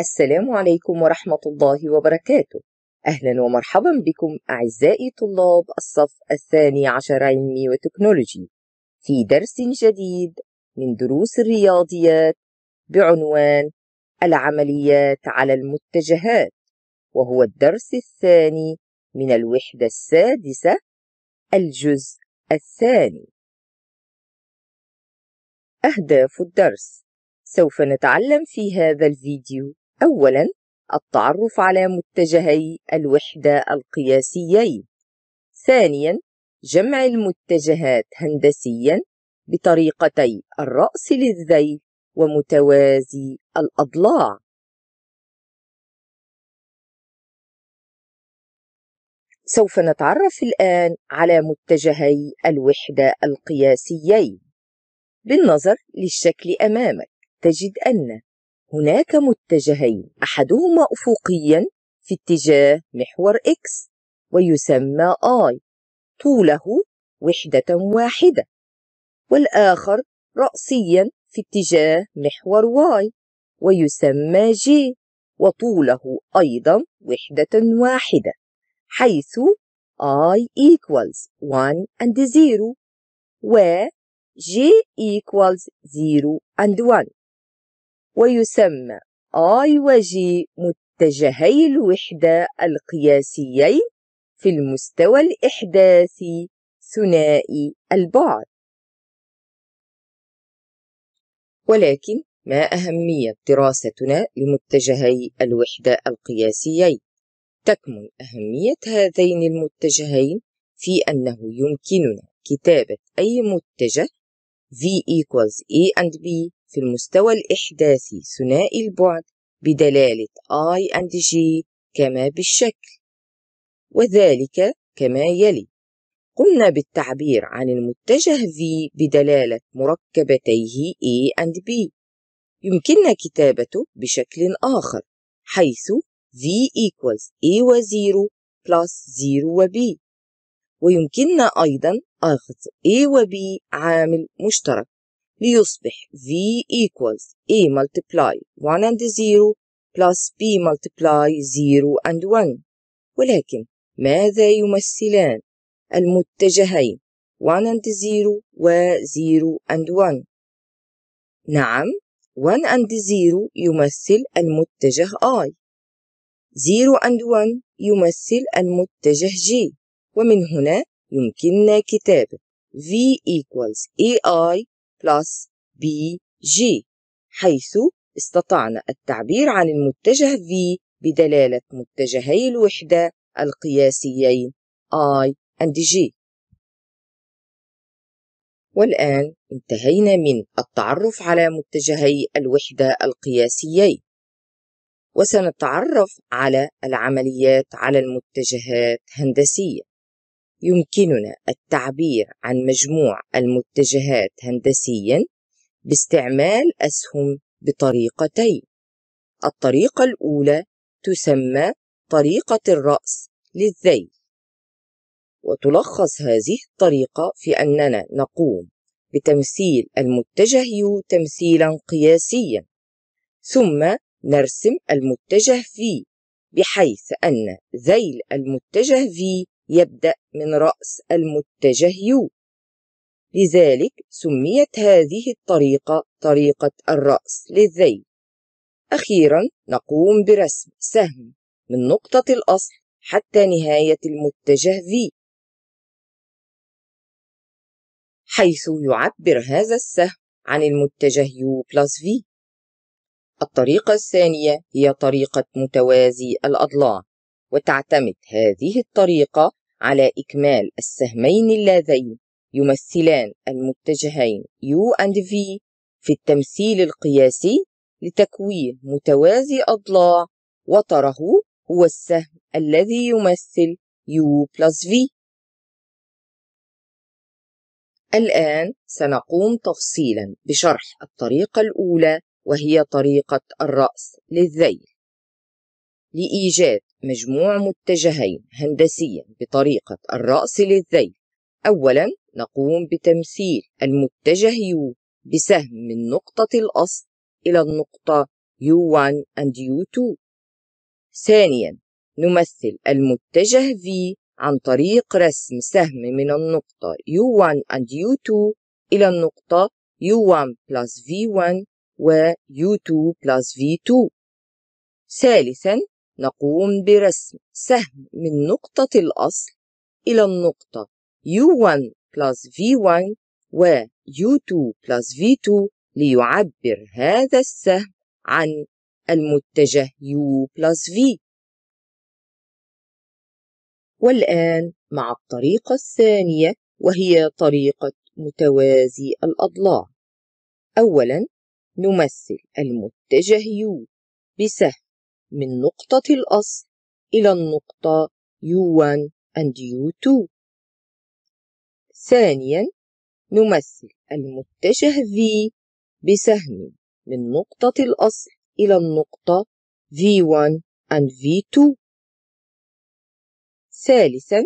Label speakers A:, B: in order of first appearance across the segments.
A: السلام عليكم ورحمة الله وبركاته أهلا ومرحبا بكم أعزائي طلاب الصف الثاني عشر علمي وتكنولوجي في درس جديد من دروس الرياضيات بعنوان العمليات على المتجهات وهو الدرس الثاني من الوحدة السادسة الجزء الثاني أهداف الدرس سوف نتعلم في هذا الفيديو أولا التعرف على متجهي الوحدة القياسيين ثانيا جمع المتجهات هندسيا بطريقتي الرأس للذيل ومتوازي الأضلاع سوف نتعرف الآن على متجهي الوحدة القياسيين بالنظر للشكل أمامك تجد أن هناك متجهين أحدهما أفقيا في اتجاه محور X ويسمى I طوله وحدة واحدة والآخر رأسيا في اتجاه محور Y ويسمى J وطوله أيضا وحدة واحدة حيث I equals 1 and 0 و J equals 0 and 1 ويسمى و G متجهي الوحدة القياسيين في المستوى الإحداثي ثنائي البعد ولكن ما أهمية دراستنا لمتجهي الوحدة القياسيين؟ تكمن أهمية هذين المتجهين في أنه يمكننا كتابة أي متجه V equals A and B في المستوى الإحداثي ثنائي البعد بدلالة I and G كما بالشكل وذلك كما يلي قمنا بالتعبير عن المتجه V بدلالة مركبتيه A and B يمكننا كتابته بشكل آخر حيث V equals A و 0 plus 0 و B ويمكننا أيضا أخذ A و B عامل مشترك ليصبح V equals A multiply 1 and 0 plus B multiply 0 and 1 ولكن ماذا يمثلان المتجهين 1 and 0 و 0 and 1 نعم 1 and 0 يمثل المتجه I 0 and 1 يمثل المتجه G ومن هنا يمكننا كتابة V equals AI بلس بي جي حيث استطعنا التعبير عن المتجه V بدلالة متجهي الوحدة القياسيين I and G والآن انتهينا من التعرف على متجهي الوحدة القياسيين وسنتعرف على العمليات على المتجهات هندسية يمكننا التعبير عن مجموع المتجهات هندسيًا باستعمال أسهم بطريقتين الطريقة الأولى تسمى طريقة الرأس للذيل وتلخص هذه الطريقة في أننا نقوم بتمثيل المتجه U تمثيلا قياسيا ثم نرسم المتجه V بحيث أن ذيل المتجه V يبدأ من رأس المتجه لذلك سميت هذه الطريقة طريقة الرأس للذيل أخيرا نقوم برسم سهم من نقطة الأصل حتى نهاية المتجه V حيث يعبر هذا السهم عن المتجه U بلس V الطريقة الثانية هي طريقة متوازي الأضلاع وتعتمد هذه الطريقة على إكمال السهمين اللذين يمثلان المتجهين U and V في التمثيل القياسي لتكوين متوازي أضلاع وتره هو السهم الذي يمثل U plus V الآن سنقوم تفصيلا بشرح الطريقة الأولى وهي طريقة الرأس للذيل لإيجاد مجموع متجهين هندسيا بطريقة الرأس للذيل أولا نقوم بتمثيل المتجه U بسهم من نقطة الأصل إلى النقطة U1 and U2 ثانيا نمثل المتجه V عن طريق رسم سهم من النقطة U1 and U2 إلى النقطة U1 plus V1 و U2 plus V2 ثالثا نقوم برسم سهم من نقطة الأصل إلى النقطة U1 plus V1 و U2 plus V2 ليعبر هذا السهم عن المتجه U plus V والآن مع الطريقة الثانية وهي طريقة متوازي الأضلاع أولا نمثل المتجه U بسهم من نقطة الأصل إلى النقطة U1 and U2 ثانيا نمثل المتجه V بسهم من نقطة الأصل إلى النقطة V1 and V2 ثالثا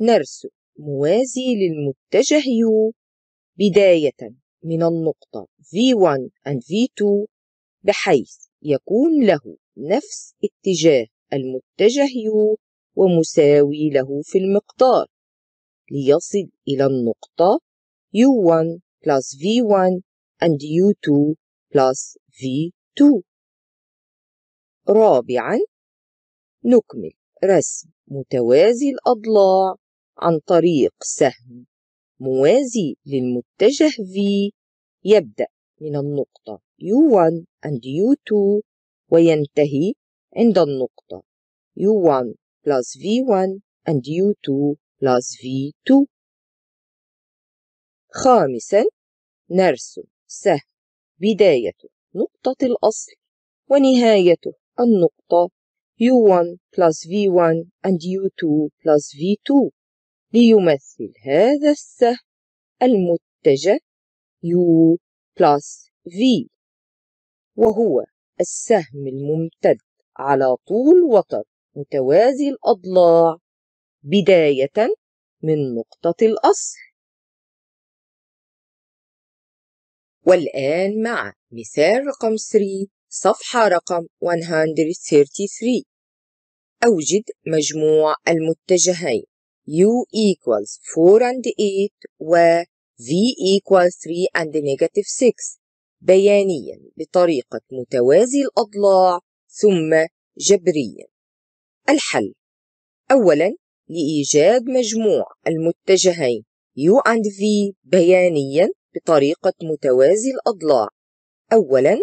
A: نرسم موازي للمتجه U بداية من النقطة V1 and V2 بحيث يكون له نفس اتجاه المتجه يو ومساوي له في المقدار ليصل إلى النقطة U1 plus V1 and U2 plus V2 رابعا نكمل رسم متوازي الأضلاع عن طريق سهم موازي للمتجه V يبدأ من النقطة U1 and U2 وينتهي عند النقطة U1 plus V1 and U2 plus V2 خامسا نرسم سهم بداية نقطة الأصل ونهايته النقطة U1 plus V1 and U2 plus V2 ليمثل هذا السهم المتجه U plus V وهو السهم الممتد على طول وتر متوازي الأضلاع بداية من نقطة الأصل والآن مع مثال رقم 3 صفحة رقم 133 أوجد مجموع المتجهين U equals 4 and 8 و V equals 3 and negative 6 بيانيا بطريقة متوازي الأضلاع ثم جبريا الحل أولا لإيجاد مجموع المتجهين U and V بيانيا بطريقة متوازي الأضلاع أولا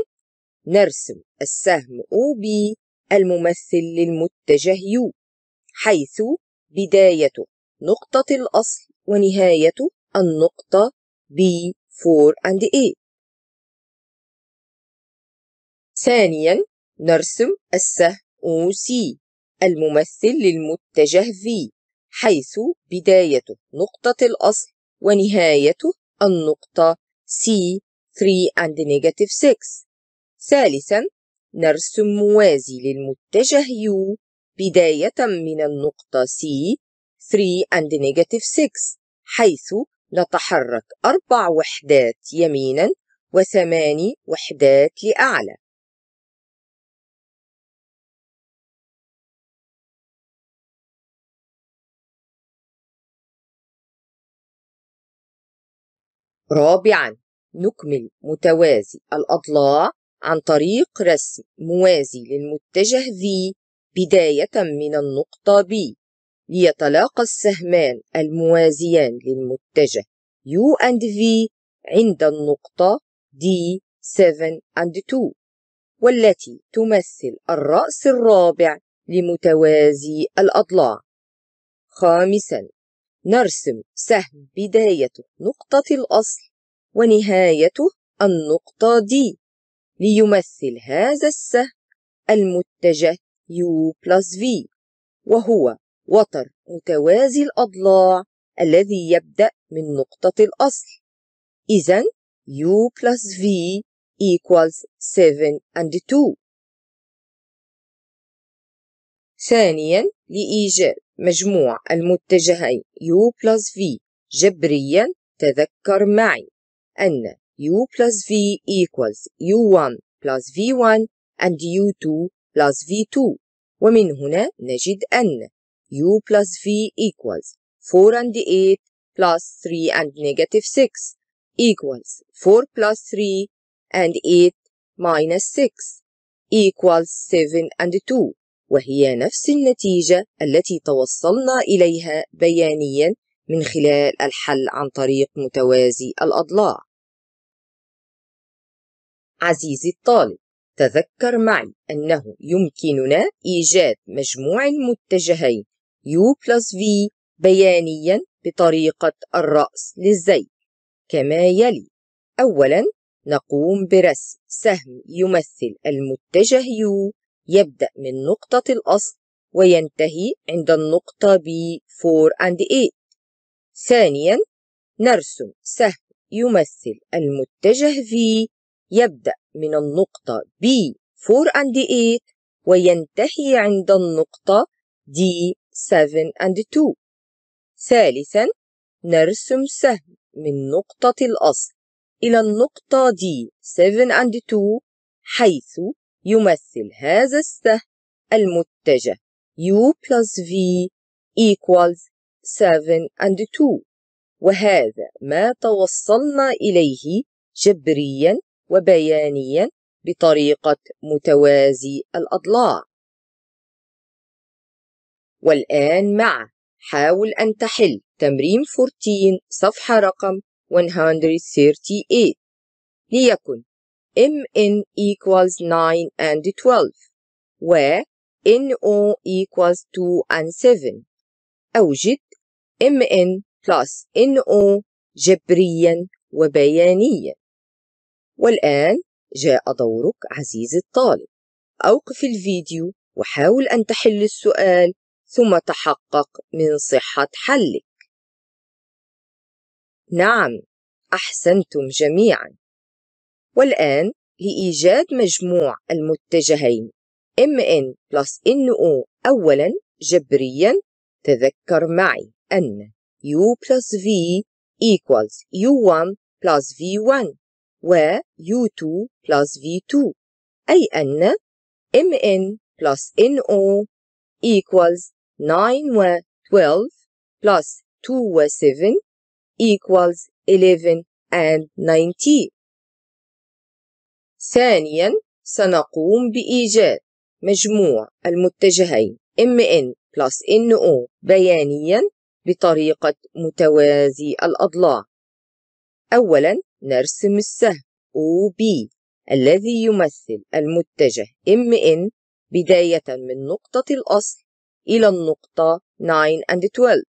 A: نرسم السهم OB الممثل للمتجه U حيث بدايته نقطة الأصل ونهايته النقطة B 4 and 8 ثانيا نرسم السهم سي الممثل للمتجه في حيث بدايته نقطة الأصل ونهايته النقطة C 3 and negative 6 ثالثا نرسم موازي للمتجه U بداية من النقطة C 3 and negative 6 حيث نتحرك أربع وحدات يمينا وثماني وحدات لأعلى رابعا نكمل متوازي الأضلاع عن طريق رسم موازي للمتجه V بداية من النقطة B ليتلاقى السهمان الموازيان للمتجه U and V عند النقطة D 7 and 2 والتي تمثل الرأس الرابع لمتوازي الأضلاع خامسا نرسم سهم بدايته نقطة الأصل ونهايته النقطة دي ليمثل هذا السهم المتجه U plus V وهو وتر متوازي الأضلاع الذي يبدأ من نقطة الأصل إذن U plus V equals 7 and 2 ثانيا لإيجاد مجموع المتجهين U plus V جبريا تذكر معي أن U plus V equals U1 plus V1 and U2 plus V2 ومن هنا نجد أن U plus V equals 4 and 8 plus 3 and negative 6 equals 4 plus 3 and 8 minus 6 equals 7 and 2 وهي نفس النتيجة التي توصلنا إليها بيانيا من خلال الحل عن طريق متوازي الأضلاع. عزيزي الطالب، تذكر معي أنه يمكننا إيجاد مجموع المتجهين U plus V بيانيا بطريقة الرأس للزي كما يلي أولا نقوم برسم سهم يمثل المتجه U يبدأ من نقطة الأصل وينتهي عند النقطة B 4 and 8 ثانيا نرسم سهم يمثل المتجه V يبدأ من النقطة B 4 and 8 وينتهي عند النقطة D 7 and 2 ثالثا نرسم سهم من نقطة الأصل إلى النقطة D 7 and 2 حيث يمثل هذا السهم المتجه U plus V equals 7 and 2 وهذا ما توصلنا إليه جبريا وبيانيا بطريقة متوازي الأضلاع والآن مع حاول أن تحل تمرين 14 صفحة رقم 138 ليكن mn equals 9 and 12 where no equals 2 and 7 أوجد mn plus no جبريا وبيانيا والآن جاء دورك عزيزي الطالب أوقف الفيديو وحاول أن تحل السؤال ثم تحقق من صحة حلك نعم أحسنتم جميعاً والآن لإيجاد مجموع المتجهين MN plus NO أولا جبريا تذكر معي أن U plus V equals U1 plus V1 و U2 plus V2 أي أن MN plus NO equals 9 و 12 plus 2 و 7 equals 11 and 19 ثانيا سنقوم بإيجاد مجموع المتجهين MN plus NO بيانيا بطريقة متوازي الأضلاع أولا نرسم السهم OB الذي يمثل المتجه MN بداية من نقطة الأصل إلى النقطة 9 and 12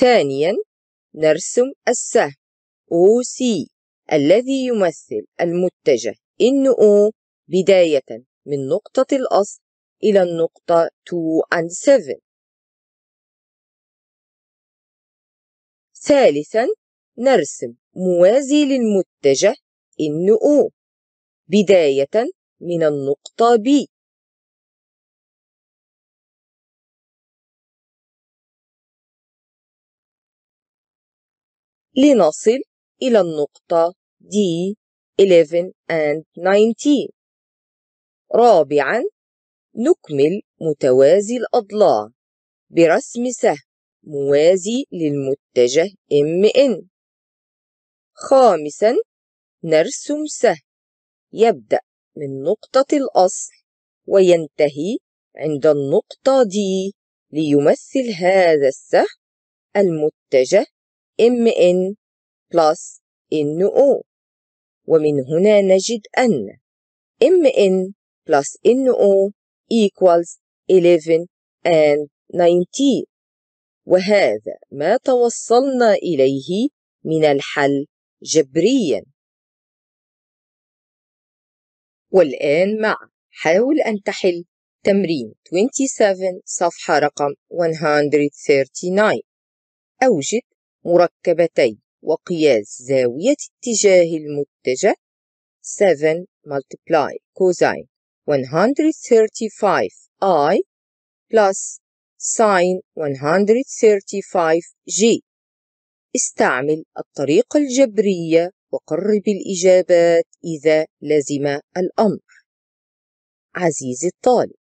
A: ثانيا نرسم السهم OC الذي يمثل المتجه NO بداية من نقطة الأصل إلى النقطة 2 and 7 ثالثا نرسم موازي للمتجه NO بداية من النقطة B لنصل إلى النقطة D 11 and 19 رابعا نكمل متوازي الأضلاع برسم سهم موازي للمتجه MN خامسا نرسم سهم يبدأ من نقطة الأصل وينتهي عند النقطة D ليمثل هذا السهم المتجه MN plus NO ومن هنا نجد أن MN plus NO equals 11 and 19 وهذا ما توصلنا إليه من الحل جبريا والآن مع حاول أن تحل تمرين 27 صفحة رقم 139 أوجد مركبتي وقياس زاوية اتجاه المتجه 7 multiply cosine 135 i plus sine 135 j استعمل الطريقة الجبرية وقرب الإجابات إذا لزم الأمر عزيزي الطالب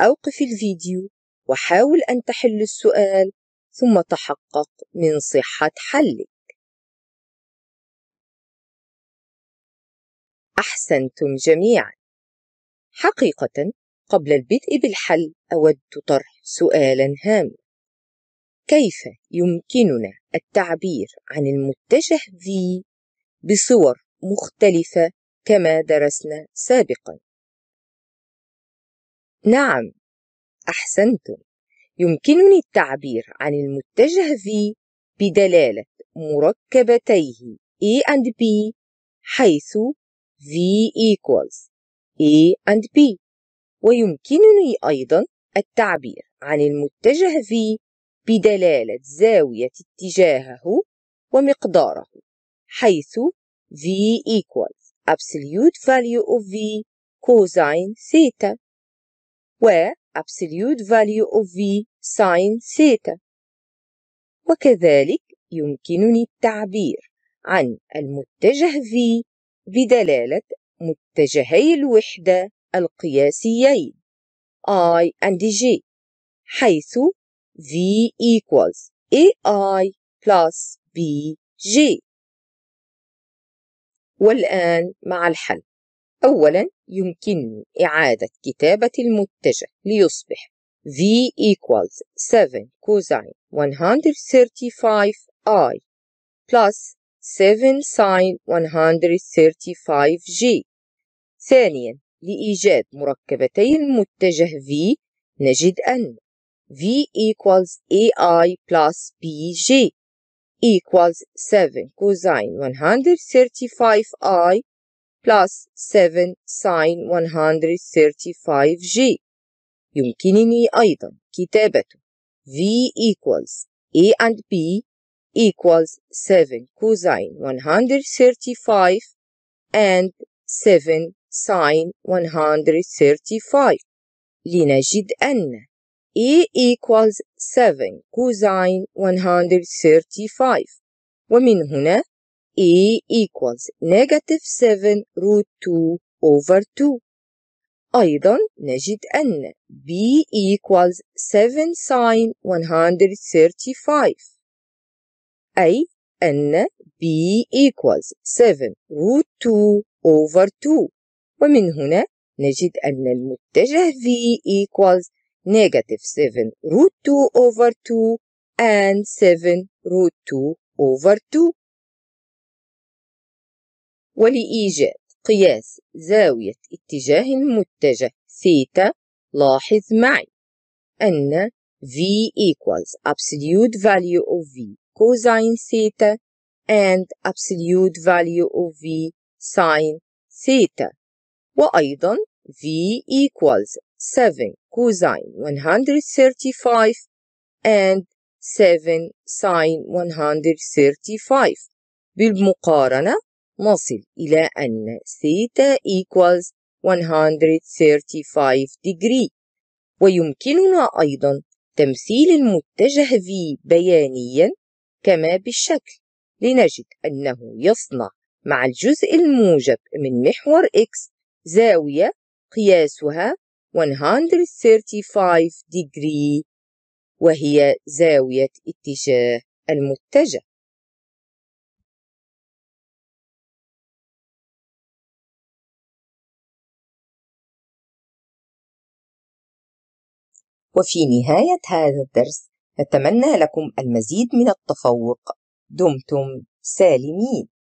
A: أوقف الفيديو وحاول أن تحل السؤال ثم تحقق من صحة حلك أحسنتم جميعا حقيقة قبل البدء بالحل أود طرح سؤالا هاما كيف يمكننا التعبير عن المتجه V بصور مختلفة كما درسنا سابقا؟ نعم أحسنتم يمكنني التعبير عن المتجه V بدلالة مركبتيه A and B حيث V equals A and B ويمكنني أيضا التعبير عن المتجه V بدلالة زاوية اتجاهه ومقداره حيث V equals absolute value of V cosine theta و absolute value of V sin theta وكذلك يمكنني التعبير عن المتجه V بدلالة متجهي الوحدة القياسيين I and J حيث V equals AI plus BJ والآن مع الحل أولا يمكنني إعادة كتابة المتجه ليصبح V equals 7 cosine 135i plus 7 sine 135j ثانيا لإيجاد مركبتي المتجه V نجد أن V equals AI plus BJ equals 7 cosine 135i plus 7 sin 135G يمكنني أيضا كتابة V equals A and B equals 7 cosine 135 and 7 sin 135 لنجد أن A equals 7 cosine 135 ومن هنا e equals negative 7 root 2 over 2 أيضا نجد أن b equals 7 sine 135 أي أن b equals 7 root 2 over 2 ومن هنا نجد أن المتجه v equals negative 7 root 2 over 2 and 7 root 2 over 2 ولإيجاد قياس زاوية اتجاه متجه ثيتا لاحظ معي أن V equals absolute value of V cosine theta and absolute value of V sine theta وأيضا V equals 7 cosine 135 and 7 sine 135 بالمقارنة نصل إلى أن ثيتا equals 135 degree ويمكننا أيضا تمثيل المتجه V بيانيا كما بالشكل لنجد أنه يصنع مع الجزء الموجب من محور X زاوية قياسها 135 degree وهي زاوية اتجاه المتجه وفي نهاية هذا الدرس نتمنى لكم المزيد من التفوق دمتم سالمين